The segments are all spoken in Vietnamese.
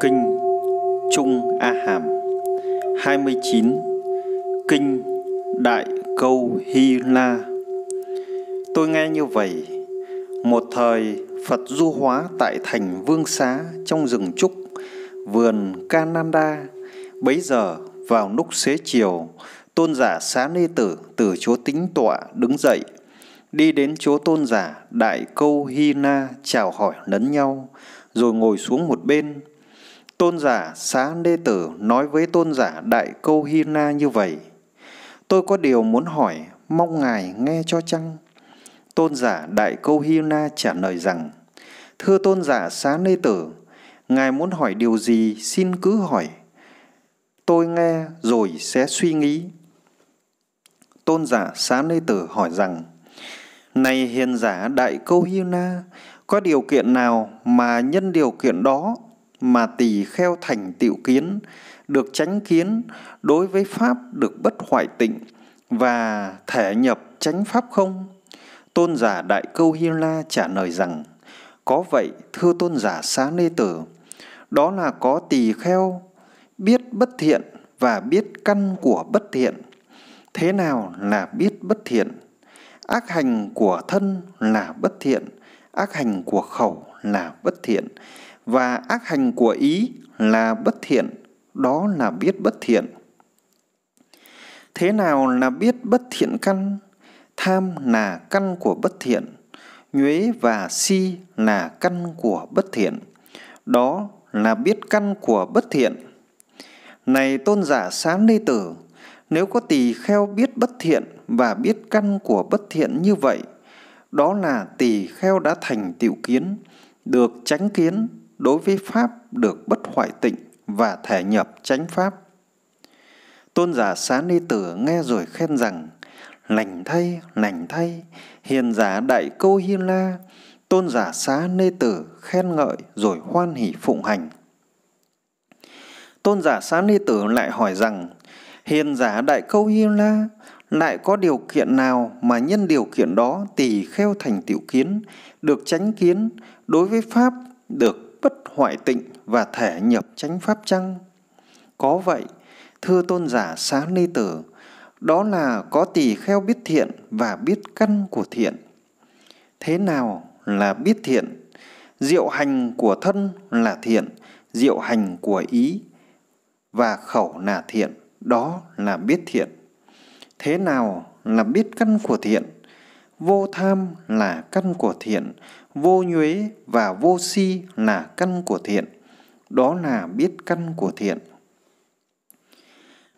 Kinh Trung A Hàm 29 Kinh Đại Câu Hy La Tôi nghe như vậy Một thời Phật du hóa tại thành Vương Xá trong rừng Trúc Vườn cananda Bấy giờ vào lúc xế chiều Tôn giả Xá Ni Tử từ chỗ tính tọa đứng dậy Đi đến chỗ tôn giả Đại Câu Hy Na chào hỏi lẫn nhau rồi ngồi xuống một bên Tôn giả Xá Đê Tử nói với tôn giả Đại Câu Hy Na như vậy. Tôi có điều muốn hỏi, mong ngài nghe cho chăng? Tôn giả Đại Câu Hy Na trả lời rằng, Thưa tôn giả Xá Đê Tử, ngài muốn hỏi điều gì xin cứ hỏi. Tôi nghe rồi sẽ suy nghĩ. Tôn giả Xá Đê Tử hỏi rằng, Này hiền giả Đại Câu Hy Na, có điều kiện nào mà nhân điều kiện đó mà tỳ kheo thành tiểu kiến, được tránh kiến đối với pháp được bất hoại tịnh và thể nhập tránh pháp không? Tôn giả Đại Câu hiên La trả lời rằng: Có vậy, thưa tôn giả Xá Nê Tử, đó là có tỳ kheo biết bất thiện và biết căn của bất thiện. Thế nào là biết bất thiện? Ác hành của thân là bất thiện, ác hành của khẩu là bất thiện, và ác hành của ý là bất thiện, đó là biết bất thiện. Thế nào là biết bất thiện căn? Tham là căn của bất thiện, nhuế và si là căn của bất thiện. Đó là biết căn của bất thiện. Này tôn giả sáng ni tử, nếu có tỳ kheo biết bất thiện và biết căn của bất thiện như vậy, đó là tỳ kheo đã thành tiểu kiến, được tránh kiến, đối với Pháp được bất hoại tịnh và thể nhập chánh Pháp. Tôn giả Xá Ni Tử nghe rồi khen rằng, lành thay, lành thay, hiền giả đại câu hi la, tôn giả xá ni tử khen ngợi rồi hoan hỷ phụng hành. Tôn giả xá ni tử lại hỏi rằng, hiền giả đại câu hi la, lại có điều kiện nào mà nhân điều kiện đó tỳ kheo thành tiểu kiến, được tránh kiến, đối với Pháp, được hoại tịnh và thể nhập chánh pháp chăng? Có vậy, thưa tôn giả xá ni tử, đó là có tỳ kheo biết thiện và biết căn của thiện. Thế nào là biết thiện? Diệu hành của thân là thiện, diệu hành của ý và khẩu là thiện, đó là biết thiện. Thế nào là biết căn của thiện? Vô tham là căn của thiện, vô nhuế và vô si là căn của thiện, đó là biết căn của thiện.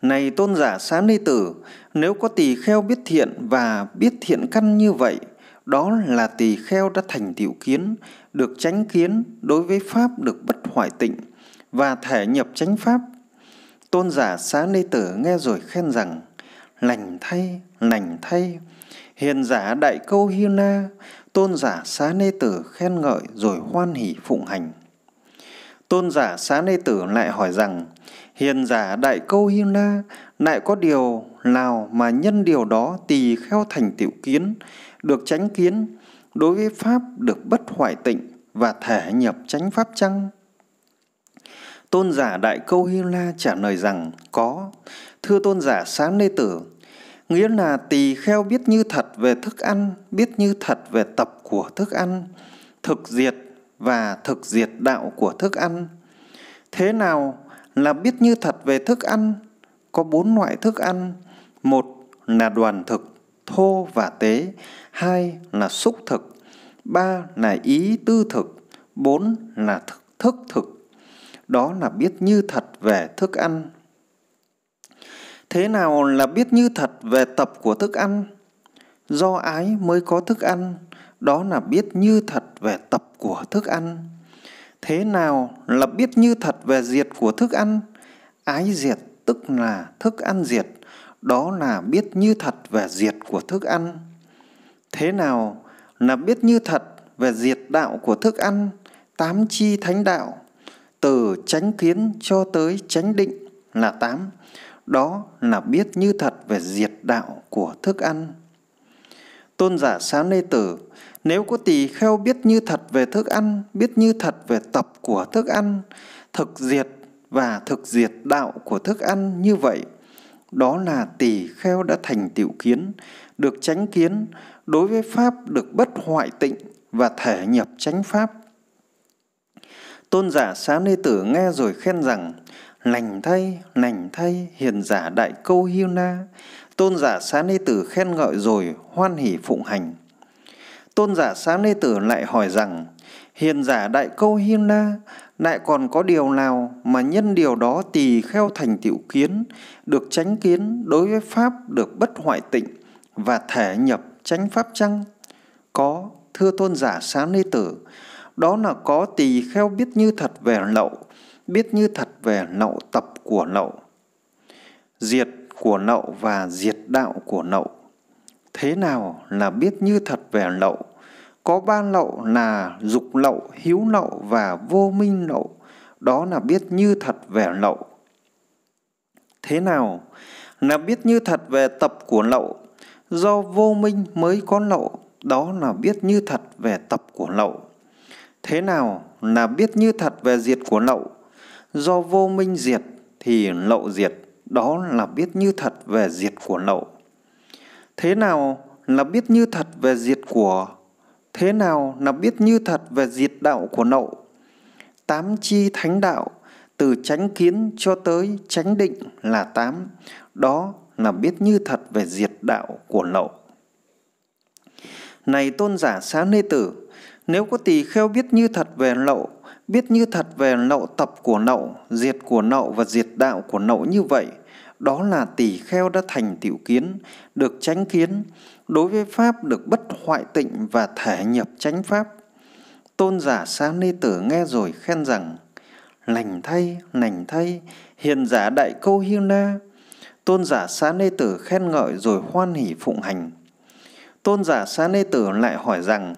Này tôn giả xá ni tử, nếu có tỳ kheo biết thiện và biết thiện căn như vậy, đó là tỳ kheo đã thành tiểu kiến, được tránh kiến đối với Pháp được bất hoại tịnh và thể nhập chánh Pháp. Tôn giả xá ni tử nghe rồi khen rằng, lành thay, lành thay, hiền giả đại câu hiu na, tôn giả xá nê tử khen ngợi rồi hoan hỉ phụng hành. Tôn giả xá nê tử lại hỏi rằng, hiền giả đại câu hi la, lại có điều nào mà nhân điều đó tỳ kheo thành tiểu kiến, được tránh kiến, đối với Pháp được bất hoại tịnh và thể nhập tránh Pháp chăng? Tôn giả Đại Câu Hy La trả lời rằng, có. Thưa tôn giả Sáng Nê Tử, nghĩa là tỳ kheo biết như thật về thức ăn biết như thật về tập của thức ăn thực diệt và thực diệt đạo của thức ăn thế nào là biết như thật về thức ăn có bốn loại thức ăn một là đoàn thực thô và tế hai là xúc thực ba là ý tư thực bốn là thức, thực đó là biết như thật về thức ăn thế nào là biết như thật về tập của thức ăn do ái mới có thức ăn đó là biết như thật về tập của thức ăn thế nào là biết như thật về diệt của thức ăn ái diệt tức là thức ăn diệt đó là biết như thật về diệt của thức ăn thế nào là biết như thật về diệt đạo của thức ăn tám chi thánh đạo từ tránh kiến cho tới tránh định là tám đó là biết như thật về diệt đạo của thức ăn. Tôn giả xá Nê Tử, nếu có tỳ kheo biết như thật về thức ăn, biết như thật về tập của thức ăn, thực diệt và thực diệt đạo của thức ăn như vậy, đó là tỳ kheo đã thành tiểu kiến, được tránh kiến, đối với Pháp được bất hoại tịnh và thể nhập tránh Pháp. Tôn giả Xá Nê Tử nghe rồi khen rằng, Lành thay, lành thay, hiền giả đại câu hiêu na, tôn giả xá nê tử khen ngợi rồi hoan hỉ phụng hành. Tôn giả xá nê tử lại hỏi rằng, hiền giả đại câu hiêu na, lại còn có điều nào mà nhân điều đó tỳ kheo thành tiểu kiến, được tránh kiến đối với Pháp được bất hoại tịnh và thể nhập tránh Pháp chăng? Có, thưa tôn giả xá nê tử, đó là có tỳ kheo biết như thật về lậu, biết như thật về nậu tập của nậu, diệt của nậu và diệt đạo của nậu. Thế nào là biết như thật về nậu? Có ba lậu là dục lậu, hiếu lậu và vô minh lậu. Đó là biết như thật về lậu. Thế nào là biết như thật về tập của lậu? Do vô minh mới có lậu, đó là biết như thật về tập của lậu. Thế nào là biết như thật về diệt của lậu? do vô minh diệt thì lậu diệt, đó là biết như thật về diệt của lậu. Thế nào là biết như thật về diệt của? Thế nào là biết như thật về diệt đạo của lậu? Tám chi thánh đạo từ chánh kiến cho tới chánh định là tám, đó là biết như thật về diệt đạo của lậu. Này tôn giả xá nê tử, nếu có tỳ kheo biết như thật về lậu biết như thật về nậu tập của nậu, diệt của nậu và diệt đạo của nậu như vậy, đó là tỷ kheo đã thành tiểu kiến, được tránh kiến, đối với Pháp được bất hoại tịnh và thể nhập tránh Pháp. Tôn giả Xá ni Tử nghe rồi khen rằng, lành thay, lành thay, hiền giả đại câu hiêu na. Tôn giả Xá ni Tử khen ngợi rồi hoan hỷ phụng hành. Tôn giả Xá ni Tử lại hỏi rằng,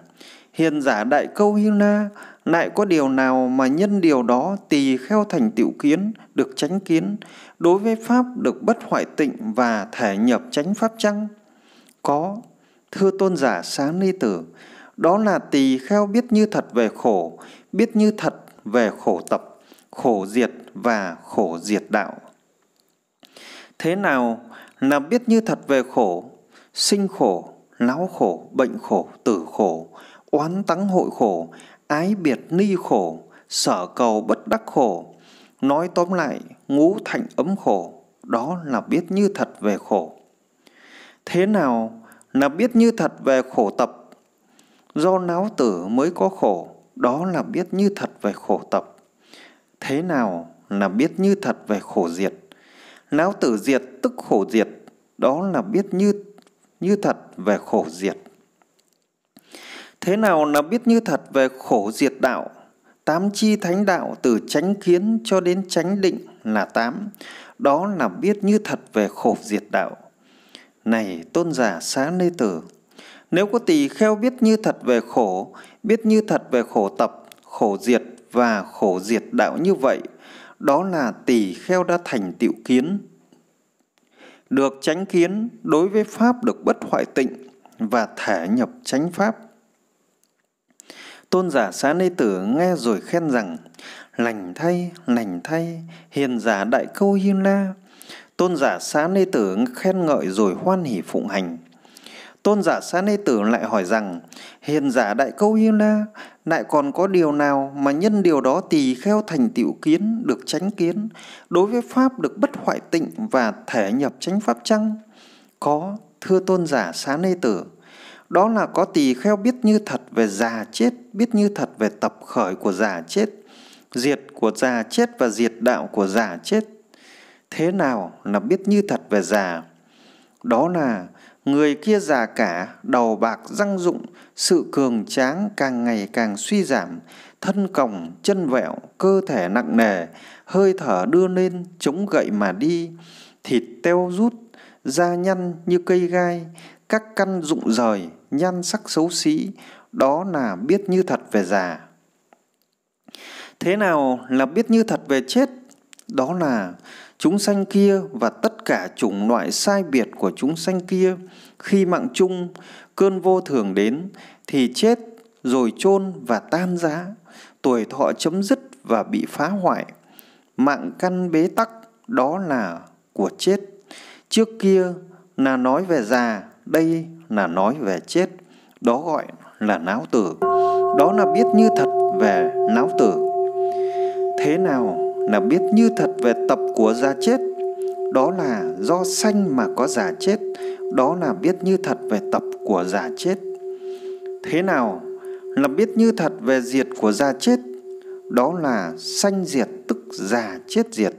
hiền giả đại câu hi na lại có điều nào mà nhân điều đó tỳ kheo thành tiểu kiến được tránh kiến đối với pháp được bất hoại tịnh và thể nhập tránh pháp chăng có thưa tôn giả sáng ni tử đó là tỳ kheo biết như thật về khổ biết như thật về khổ tập khổ diệt và khổ diệt đạo thế nào là biết như thật về khổ sinh khổ lão khổ bệnh khổ tử khổ oán tắng hội khổ, ái biệt ni khổ, sở cầu bất đắc khổ. Nói tóm lại, ngũ thạnh ấm khổ, đó là biết như thật về khổ. Thế nào là biết như thật về khổ tập? Do náo tử mới có khổ, đó là biết như thật về khổ tập. Thế nào là biết như thật về khổ diệt? Náo tử diệt tức khổ diệt, đó là biết như như thật về khổ diệt. Thế nào là biết như thật về khổ diệt đạo? Tám chi thánh đạo từ chánh kiến cho đến chánh định là tám. Đó là biết như thật về khổ diệt đạo. Này tôn giả xá nê tử, nếu có tỳ kheo biết như thật về khổ, biết như thật về khổ tập, khổ diệt và khổ diệt đạo như vậy, đó là tỳ kheo đã thành tiểu kiến. Được chánh kiến đối với Pháp được bất hoại tịnh và thể nhập chánh Pháp Tôn giả xá Ni tử nghe rồi khen rằng, lành thay, lành thay, hiền giả đại câu hiên la. Tôn giả xá Ni tử khen ngợi rồi hoan hỉ phụng hành. Tôn giả xá Ni tử lại hỏi rằng, hiền giả đại câu hiên la, lại còn có điều nào mà nhân điều đó tỳ kheo thành tiểu kiến được tránh kiến, đối với Pháp được bất hoại tịnh và thể nhập chánh Pháp chăng? Có, thưa tôn giả xá nê tử, đó là có tỳ kheo biết như thật về già chết biết như thật về tập khởi của già chết diệt của già chết và diệt đạo của già chết thế nào là biết như thật về già đó là người kia già cả đầu bạc răng rụng sự cường tráng càng ngày càng suy giảm thân còng chân vẹo cơ thể nặng nề hơi thở đưa lên chống gậy mà đi thịt teo rút da nhăn như cây gai các căn rụng rời, nhan sắc xấu xí, đó là biết như thật về già. Thế nào là biết như thật về chết? Đó là chúng sanh kia và tất cả chủng loại sai biệt của chúng sanh kia khi mạng chung cơn vô thường đến thì chết rồi chôn và tan giá, tuổi thọ chấm dứt và bị phá hoại. Mạng căn bế tắc đó là của chết. Trước kia là nói về già đây là nói về chết, đó gọi là não tử. Đó là biết như thật về não tử. Thế nào là biết như thật về tập của già chết? Đó là do sanh mà có giả chết, đó là biết như thật về tập của giả chết. Thế nào là biết như thật về diệt của già chết? Đó là sanh diệt tức giả chết diệt,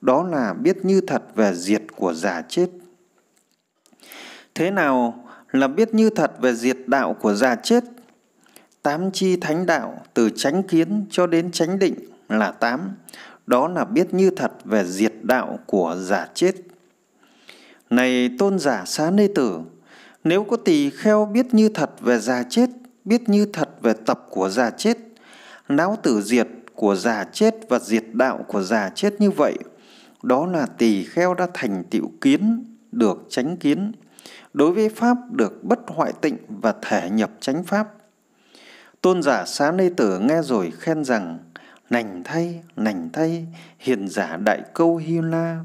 đó là biết như thật về diệt của giả chết Thế nào là biết như thật về diệt đạo của già chết? Tám chi thánh đạo từ chánh kiến cho đến chánh định là tám. Đó là biết như thật về diệt đạo của già chết. Này tôn giả xá nê tử, nếu có tỳ kheo biết như thật về già chết, biết như thật về tập của già chết, não tử diệt của già chết và diệt đạo của già chết như vậy, đó là tỳ kheo đã thành tiểu kiến, được chánh kiến, đối với Pháp được bất hoại tịnh và thể nhập chánh Pháp. Tôn giả Xá Nê Tử nghe rồi khen rằng, Nành thay, nành thay, hiền giả đại câu Hy La.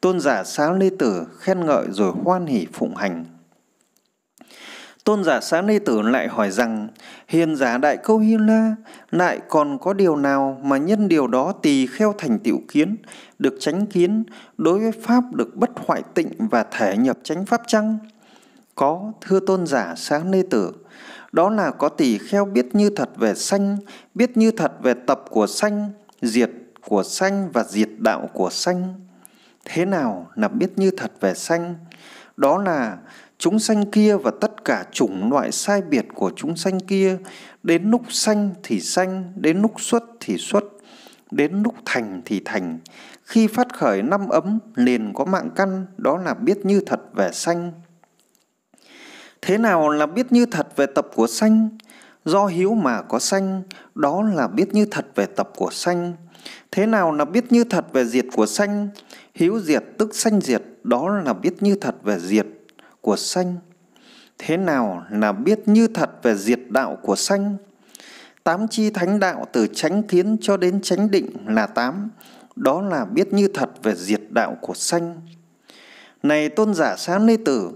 Tôn giả Xá Nê Tử khen ngợi rồi hoan hỉ phụng hành. Tôn giả Xá Nê Tử lại hỏi rằng, hiền giả đại câu Hy La, lại còn có điều nào mà nhân điều đó tỳ kheo thành tiểu kiến, được tránh kiến, đối với Pháp được bất hoại tịnh và thể nhập chánh Pháp chăng? có thưa tôn giả sáng nê tử đó là có tỳ kheo biết như thật về sanh biết như thật về tập của sanh diệt của sanh và diệt đạo của sanh thế nào là biết như thật về sanh đó là chúng sanh kia và tất cả chủng loại sai biệt của chúng sanh kia đến lúc sanh thì sanh đến lúc xuất thì xuất đến lúc thành thì thành khi phát khởi năm ấm liền có mạng căn đó là biết như thật về sanh thế nào là biết như thật về tập của sanh do hiếu mà có sanh đó là biết như thật về tập của sanh thế nào là biết như thật về diệt của sanh hiếu diệt tức sanh diệt đó là biết như thật về diệt của sanh thế nào là biết như thật về diệt đạo của sanh tám chi thánh đạo từ chánh kiến cho đến chánh định là tám đó là biết như thật về diệt đạo của sanh này tôn giả sáng ni tử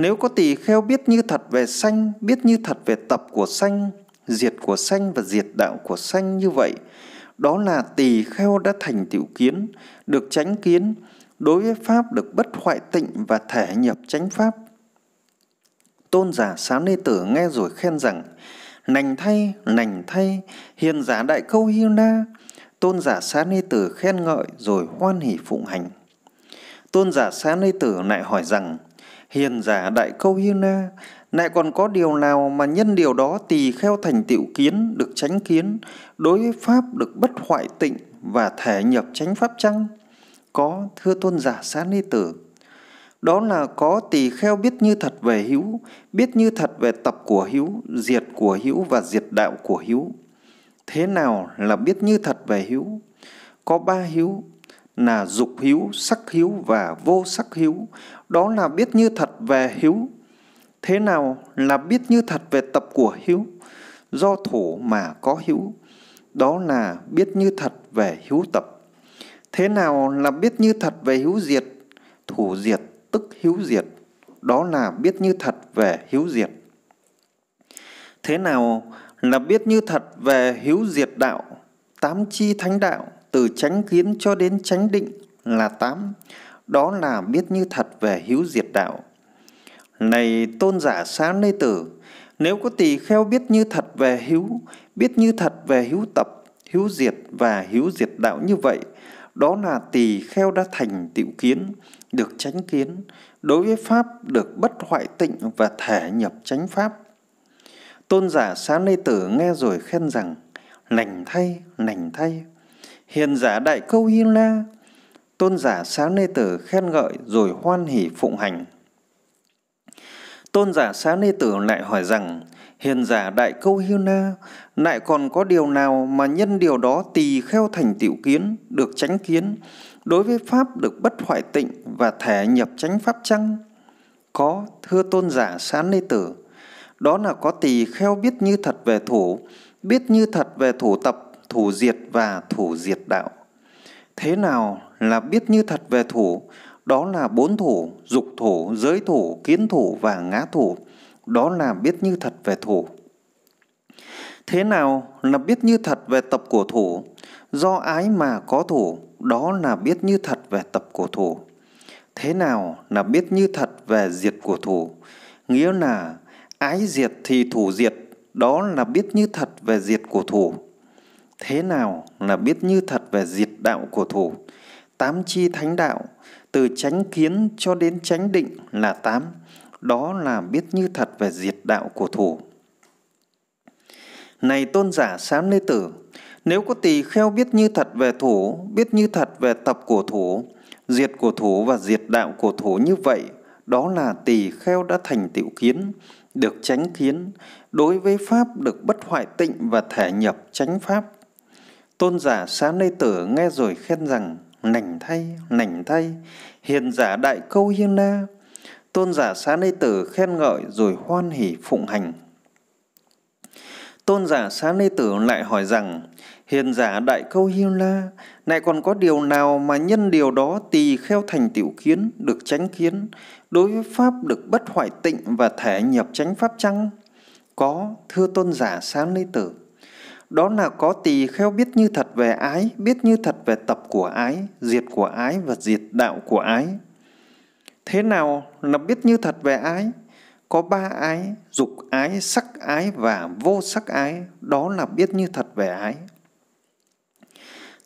nếu có tỳ kheo biết như thật về sanh, biết như thật về tập của sanh, diệt của sanh và diệt đạo của sanh như vậy, đó là tỳ kheo đã thành tiểu kiến, được tránh kiến, đối với Pháp được bất hoại tịnh và thể nhập tránh Pháp. Tôn giả xá Nê Tử nghe rồi khen rằng, Nành thay, nành thay, hiền giả đại câu hiêu na. Tôn giả xá Nê Tử khen ngợi rồi hoan hỷ phụng hành. Tôn giả xá Nê Tử lại hỏi rằng, hiền giả đại câu hiên na lại còn có điều nào mà nhân điều đó tỳ kheo thành tiểu kiến được tránh kiến đối với pháp được bất hoại tịnh và thể nhập chánh pháp chăng có thưa tôn giả xá ni tử đó là có tỳ kheo biết như thật về hữu biết như thật về tập của hữu diệt của hữu và diệt đạo của hữu thế nào là biết như thật về hữu có ba hữu là dục hữu sắc hữu và vô sắc hữu đó là biết như thật về hiếu thế nào là biết như thật về tập của hiếu do thủ mà có hiếu đó là biết như thật về hiếu tập thế nào là biết như thật về hiếu diệt thủ diệt tức hiếu diệt đó là biết như thật về hiếu diệt thế nào là biết như thật về hiếu diệt đạo tám chi thánh đạo từ chánh kiến cho đến chánh định là tám đó là biết như thật về hữu diệt đạo. Này tôn giả xá nê tử, nếu có tỳ kheo biết như thật về hữu, biết như thật về hữu tập, hữu diệt và hữu diệt đạo như vậy, đó là tỳ kheo đã thành tiểu kiến, được chánh kiến, đối với Pháp được bất hoại tịnh và thể nhập chánh Pháp. Tôn giả xá nê tử nghe rồi khen rằng, lành thay, lành thay. Hiền giả đại câu Hy La, tôn giả Xá Nê Tử khen ngợi rồi hoan hỉ phụng hành. Tôn giả Xá Nê Tử lại hỏi rằng, hiền giả đại câu hiêu na, lại còn có điều nào mà nhân điều đó tỳ kheo thành tiểu kiến, được tránh kiến, đối với Pháp được bất hoại tịnh và thể nhập tránh Pháp chăng? Có, thưa tôn giả Xá Nê Tử, đó là có tỳ kheo biết như thật về thủ, biết như thật về thủ tập, thủ diệt và thủ diệt đạo. Thế nào là biết như thật về thủ? Đó là bốn thủ, dục thủ, giới thủ, kiến thủ và ngã thủ. Đó là biết như thật về thủ. Thế nào là biết như thật về tập của thủ? Do ái mà có thủ, đó là biết như thật về tập của thủ. Thế nào là biết như thật về diệt của thủ? Nghĩa là ái diệt thì thủ diệt, đó là biết như thật về diệt của thủ. Thế nào là biết như thật về diệt đạo của thủ? Tám chi thánh đạo, từ chánh kiến cho đến chánh định là tám. Đó là biết như thật về diệt đạo của thủ. Này tôn giả sám lê tử, nếu có tỳ kheo biết như thật về thủ, biết như thật về tập của thủ, diệt của thủ và diệt đạo của thủ như vậy, đó là tỳ kheo đã thành tiểu kiến, được chánh kiến, đối với Pháp được bất hoại tịnh và thể nhập chánh Pháp. Tôn giả Xá Nê Tử nghe rồi khen rằng, nảnh thay, nảnh thay, hiền giả đại câu hiên na. Tôn giả Xá Nê Tử khen ngợi rồi hoan hỉ phụng hành. Tôn giả Xá Nê Tử lại hỏi rằng, hiền giả đại câu hiên la, lại còn có điều nào mà nhân điều đó tỳ kheo thành tiểu kiến, được tránh kiến, đối với Pháp được bất hoại tịnh và thể nhập tránh Pháp chăng? Có, thưa tôn giả Xá Nê Tử đó là có tỳ kheo biết như thật về ái, biết như thật về tập của ái, diệt của ái và diệt đạo của ái. Thế nào là biết như thật về ái? Có ba ái, dục ái, sắc ái và vô sắc ái, đó là biết như thật về ái.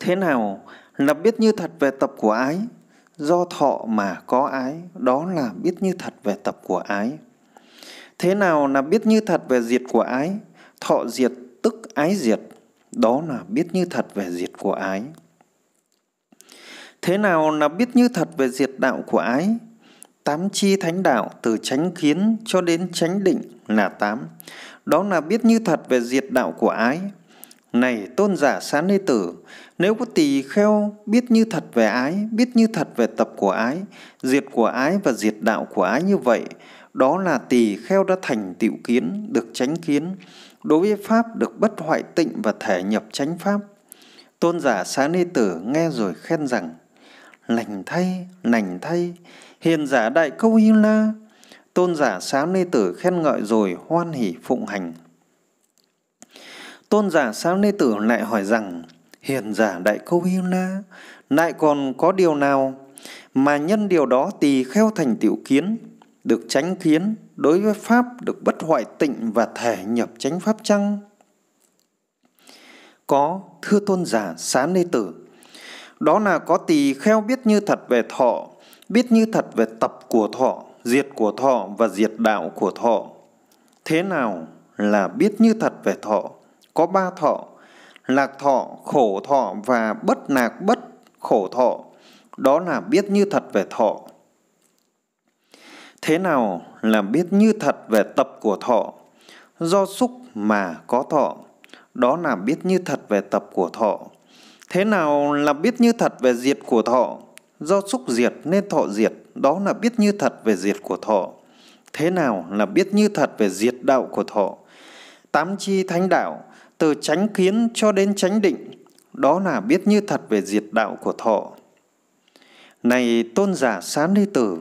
Thế nào là biết như thật về tập của ái? Do thọ mà có ái, đó là biết như thật về tập của ái. Thế nào là biết như thật về diệt của ái? Thọ diệt tức ái diệt, đó là biết như thật về diệt của ái. Thế nào là biết như thật về diệt đạo của ái? Tám chi thánh đạo từ chánh kiến cho đến chánh định là tám. Đó là biết như thật về diệt đạo của ái. Này tôn giả sán lê tử, nếu có tỳ kheo biết như thật về ái, biết như thật về tập của ái, diệt của ái và diệt đạo của ái như vậy, đó là tỳ kheo đã thành tiểu kiến, được chánh kiến đối với pháp được bất hoại tịnh và thể nhập chánh pháp tôn giả xá ni tử nghe rồi khen rằng lành thay lành thay hiền giả đại câu hy la tôn giả xá ni tử khen ngợi rồi hoan hỷ phụng hành tôn giả xá ni tử lại hỏi rằng hiền giả đại câu hy la lại còn có điều nào mà nhân điều đó tỳ kheo thành tiểu kiến được tránh kiến đối với Pháp được bất hoại tịnh và thể nhập chánh Pháp chăng? Có, thưa tôn giả xá nê tử, đó là có tỳ kheo biết như thật về thọ, biết như thật về tập của thọ, diệt của thọ và diệt đạo của thọ. Thế nào là biết như thật về thọ? Có ba thọ, lạc thọ, khổ thọ và bất lạc bất khổ thọ. Đó là biết như thật về thọ. Thế nào là biết như thật về tập của thọ? Do xúc mà có thọ, đó là biết như thật về tập của thọ. Thế nào là biết như thật về diệt của thọ? Do xúc diệt nên thọ diệt, đó là biết như thật về diệt của thọ. Thế nào là biết như thật về diệt đạo của thọ? Tám chi thánh đạo, từ chánh kiến cho đến chánh định, đó là biết như thật về diệt đạo của thọ. Này tôn giả sán đi tử,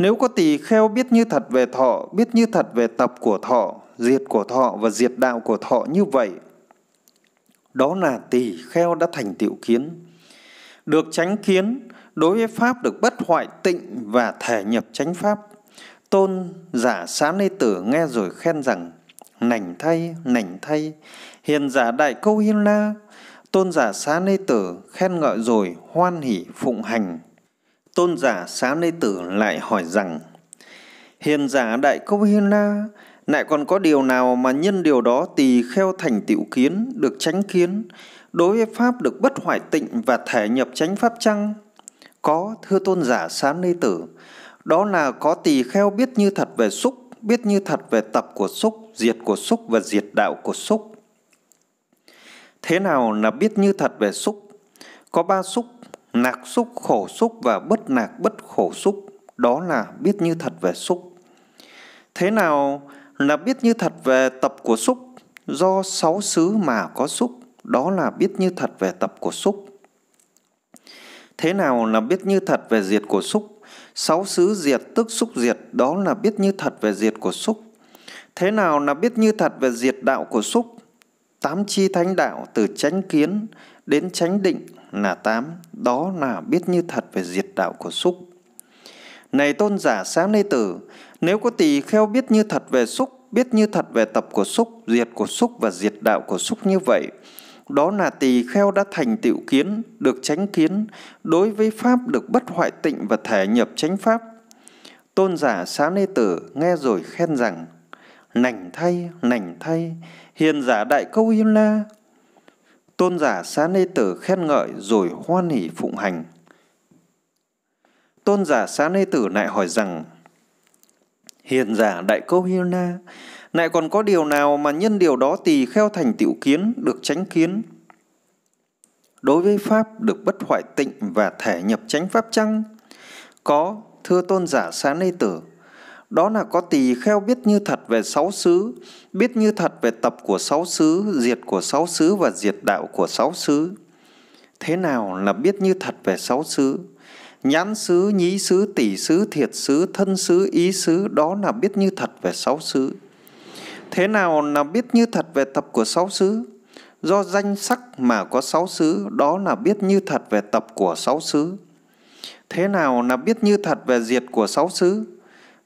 nếu có tỳ kheo biết như thật về thọ, biết như thật về tập của thọ, diệt của thọ và diệt đạo của thọ như vậy, đó là tỳ kheo đã thành tiểu kiến. Được tránh kiến, đối với Pháp được bất hoại tịnh và thể nhập tránh Pháp. Tôn giả xá lê tử nghe rồi khen rằng, nảnh thay, nảnh thay, hiền giả đại câu hiên la, tôn giả xá lê tử khen ngợi rồi hoan hỉ phụng hành Tôn giả xá nê tử lại hỏi rằng, Hiền giả đại câu hiên la, lại còn có điều nào mà nhân điều đó tỳ kheo thành tiểu kiến, được tránh kiến, đối với Pháp được bất hoại tịnh và thể nhập tránh Pháp chăng? Có, thưa tôn giả xá ni tử, đó là có tỳ kheo biết như thật về xúc, biết như thật về tập của xúc, diệt của xúc và diệt đạo của xúc. Thế nào là biết như thật về xúc? Có ba xúc Nạc xúc, khổ xúc và bất nạc bất khổ xúc, đó là biết như thật về xúc. Thế nào là biết như thật về tập của xúc? Do sáu xứ mà có xúc, đó là biết như thật về tập của xúc. Thế nào là biết như thật về diệt của xúc? Sáu xứ diệt tức xúc diệt, đó là biết như thật về diệt của xúc. Thế nào là biết như thật về diệt đạo của xúc? Tám chi thánh đạo từ chánh kiến đến chánh định là tám đó là biết như thật về diệt đạo của xúc này tôn giả sáng lê tử nếu có tỳ kheo biết như thật về xúc biết như thật về tập của xúc diệt của xúc và diệt đạo của xúc như vậy đó là tỳ kheo đã thành tựu kiến được chánh kiến đối với pháp được bất hoại tịnh và thể nhập chánh pháp tôn giả sáng lê tử nghe rồi khen rằng nành thay nành thay hiền giả đại câu yên la Tôn giả Xá Nê Tử khen ngợi rồi hoan hỷ phụng hành. Tôn giả Xá Nê Tử lại hỏi rằng, Hiền giả Đại Câu Hiêu Na, lại còn có điều nào mà nhân điều đó tỳ kheo thành tiểu kiến được tránh kiến? Đối với Pháp được bất hoại tịnh và thể nhập tránh Pháp chăng? Có, thưa tôn giả Xá Nê Tử, đó là có tỳ kheo biết như thật về sáu xứ, biết như thật về tập của sáu xứ, diệt của sáu xứ và diệt đạo của sáu xứ. Thế nào là biết như thật về sáu xứ? Nhãn xứ, nhí xứ, tỷ xứ, thiệt xứ, thân xứ, ý xứ, đó là biết như thật về sáu xứ. Thế nào là biết như thật về tập của sáu xứ? Do danh sắc mà có sáu xứ, đó là biết như thật về tập của sáu xứ. Thế nào là biết như thật về diệt của sáu xứ?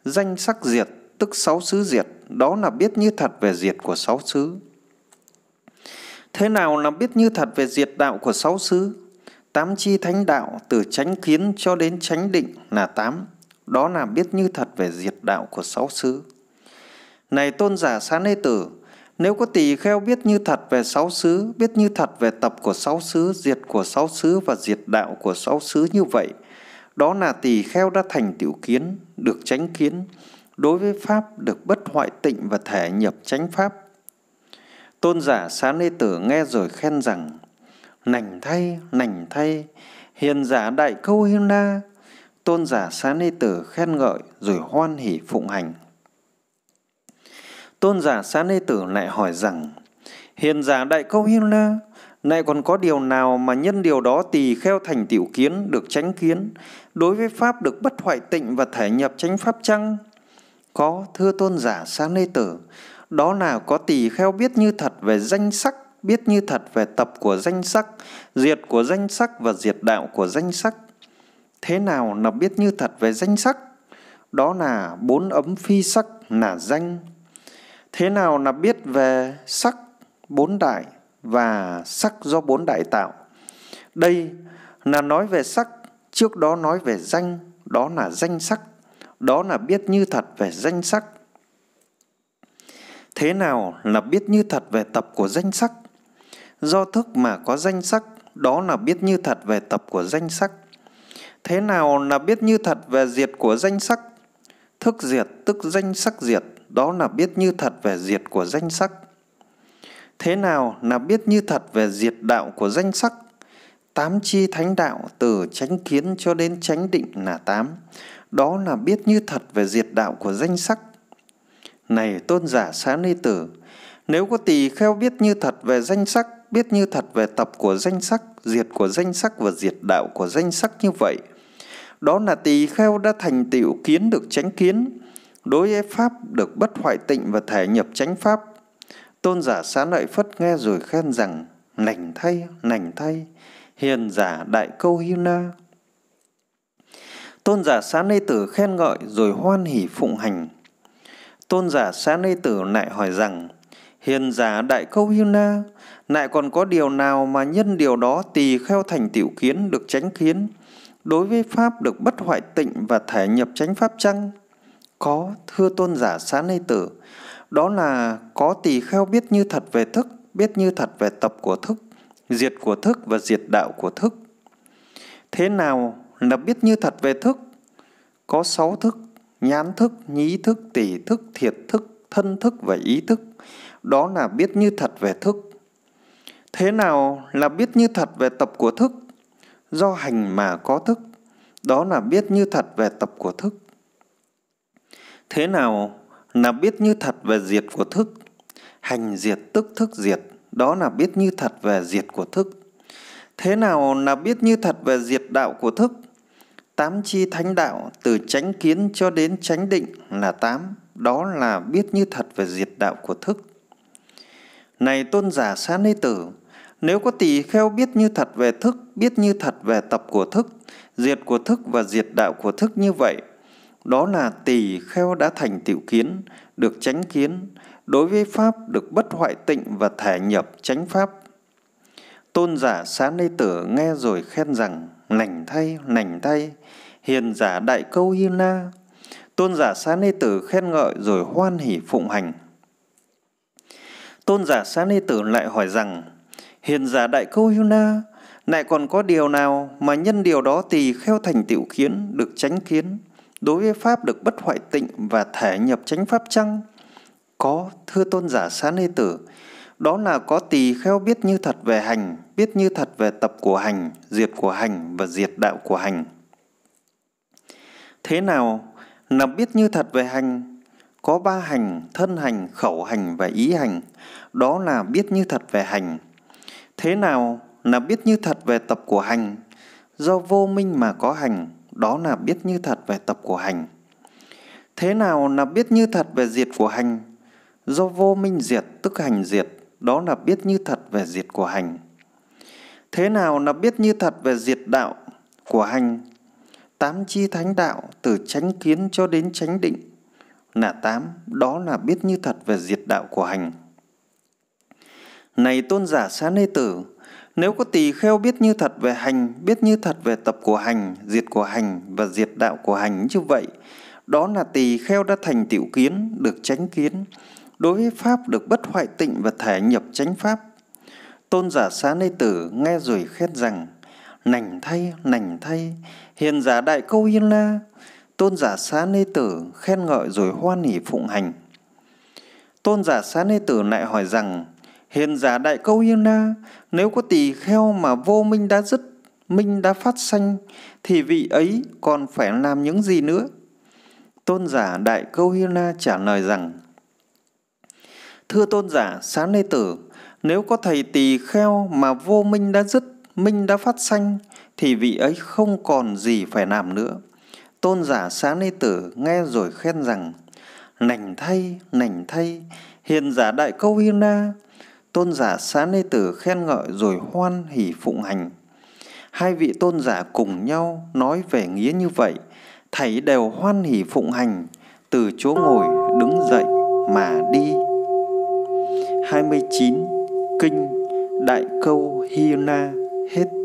danh sắc diệt tức sáu xứ diệt đó là biết như thật về diệt của sáu xứ thế nào là biết như thật về diệt đạo của sáu xứ tám chi thánh đạo từ chánh kiến cho đến chánh định là tám đó là biết như thật về diệt đạo của sáu xứ này tôn giả xá nê tử nếu có tỳ kheo biết như thật về sáu xứ biết như thật về tập của sáu xứ diệt của sáu xứ và diệt đạo của sáu xứ như vậy đó là tỳ kheo đã thành tiểu kiến, được tránh kiến, đối với Pháp được bất hoại tịnh và thể nhập chánh Pháp. Tôn giả Xá Lê Tử nghe rồi khen rằng, Nành thay, nành thay, hiền giả đại câu hiên na. Tôn giả Xá Lê Tử khen ngợi rồi hoan hỉ phụng hành. Tôn giả Xá Lê Tử lại hỏi rằng, Hiền giả đại câu hiên na, lại còn có điều nào mà nhân điều đó tỳ kheo thành tiểu kiến được tránh kiến đối với pháp được bất hoại tịnh và thể nhập chánh pháp chăng có thưa tôn giả xá nê tử đó là có tỳ kheo biết như thật về danh sắc biết như thật về tập của danh sắc diệt của danh sắc và diệt đạo của danh sắc thế nào là biết như thật về danh sắc đó là bốn ấm phi sắc là danh thế nào là biết về sắc bốn đại và sắc do bốn đại tạo đây là nói về sắc Trước đó nói về danh, đó là danh sắc, đó là biết như thật về danh sắc. Thế nào là biết như thật về tập của danh sắc? Do thức mà có danh sắc, đó là biết như thật về tập của danh sắc. Thế nào là biết như thật về diệt của danh sắc? Thức diệt tức danh sắc diệt, đó là biết như thật về diệt của danh sắc. Thế nào là biết như thật về diệt đạo của danh sắc? Tám chi thánh đạo từ chánh kiến cho đến chánh định là tám. Đó là biết như thật về diệt đạo của danh sắc. Này tôn giả xá ni tử, nếu có tỳ kheo biết như thật về danh sắc, biết như thật về tập của danh sắc, diệt của danh sắc và diệt đạo của danh sắc như vậy, đó là tỳ kheo đã thành tựu kiến được chánh kiến, đối với pháp được bất hoại tịnh và thể nhập chánh pháp. Tôn giả xá lợi Phất nghe rồi khen rằng, lành thay, lành thay, hiền giả đại câu hi na. Tôn giả xã nê tử khen ngợi rồi hoan hỉ phụng hành. Tôn giả xã nê tử lại hỏi rằng, hiền giả đại câu hi na, lại còn có điều nào mà nhân điều đó tỳ kheo thành tiểu kiến được tránh kiến, đối với Pháp được bất hoại tịnh và thể nhập tránh Pháp chăng? Có, thưa tôn giả xã nê tử, đó là có tỳ kheo biết như thật về thức, biết như thật về tập của thức, diệt của thức và diệt đạo của thức. Thế nào là biết như thật về thức? Có sáu thức, nhãn thức, nhí thức, tỷ thức, thiệt thức, thân thức và ý thức. Đó là biết như thật về thức. Thế nào là biết như thật về tập của thức? Do hành mà có thức. Đó là biết như thật về tập của thức. Thế nào là biết như thật về diệt của thức? Hành diệt tức thức diệt đó là biết như thật về diệt của thức. Thế nào là biết như thật về diệt đạo của thức? Tám chi thánh đạo từ chánh kiến cho đến chánh định là tám, đó là biết như thật về diệt đạo của thức. Này tôn giả xá ni tử, nếu có tỳ kheo biết như thật về thức, biết như thật về tập của thức, diệt của thức và diệt đạo của thức như vậy, đó là tỳ kheo đã thành tiểu kiến, được chánh kiến, đối với Pháp được bất hoại tịnh và thể nhập chánh Pháp. Tôn giả Xá Nê Tử nghe rồi khen rằng, lành thay, lành thay, hiền giả đại câu Hy Na. Tôn giả Xá Nê Tử khen ngợi rồi hoan hỉ phụng hành. Tôn giả Xá Nê Tử lại hỏi rằng, hiền giả đại câu Hy Na, lại còn có điều nào mà nhân điều đó tỳ kheo thành tiểu kiến, được tránh kiến, đối với Pháp được bất hoại tịnh và thể nhập chánh Pháp chăng? Có, thưa tôn giả xá nê tử, đó là có tỳ kheo biết như thật về hành, biết như thật về tập của hành, diệt của hành và diệt đạo của hành. Thế nào là biết như thật về hành? Có ba hành, thân hành, khẩu hành và ý hành. Đó là biết như thật về hành. Thế nào là biết như thật về tập của hành? Do vô minh mà có hành, đó là biết như thật về tập của hành. Thế nào là biết như thật về diệt của hành? Do vô minh diệt tức hành diệt, đó là biết như thật về diệt của hành. Thế nào là biết như thật về diệt đạo của hành? Tám chi thánh đạo từ chánh kiến cho đến chánh định là tám, đó là biết như thật về diệt đạo của hành. Này tôn giả xá nê tử, nếu có tỳ kheo biết như thật về hành, biết như thật về tập của hành, diệt của hành và diệt đạo của hành như vậy, đó là tỳ kheo đã thành tiểu kiến, được chánh kiến, đối với Pháp được bất hoại tịnh và thể nhập chánh Pháp. Tôn giả xá nê tử nghe rồi khét rằng, nành thay, nành thay, hiền giả đại câu yên la. Tôn giả xá nê tử khen ngợi rồi hoan hỉ phụng hành. Tôn giả xá nê tử lại hỏi rằng, Hiền giả đại câu yên la, nếu có tỳ kheo mà vô minh đã dứt, minh đã phát sanh, thì vị ấy còn phải làm những gì nữa? Tôn giả đại câu yên la trả lời rằng, Thưa tôn giả, xá nê tử, nếu có thầy tỳ kheo mà vô minh đã dứt, minh đã phát sanh, thì vị ấy không còn gì phải làm nữa. Tôn giả xá nê tử nghe rồi khen rằng, nành thay, nành thay, hiền giả đại câu hi na. Tôn giả xá nê tử khen ngợi rồi hoan hỉ phụng hành. Hai vị tôn giả cùng nhau nói về nghĩa như vậy, thầy đều hoan hỉ phụng hành, từ chỗ ngồi đứng dậy mà đi. 29 Kinh Đại Câu Hi Na hết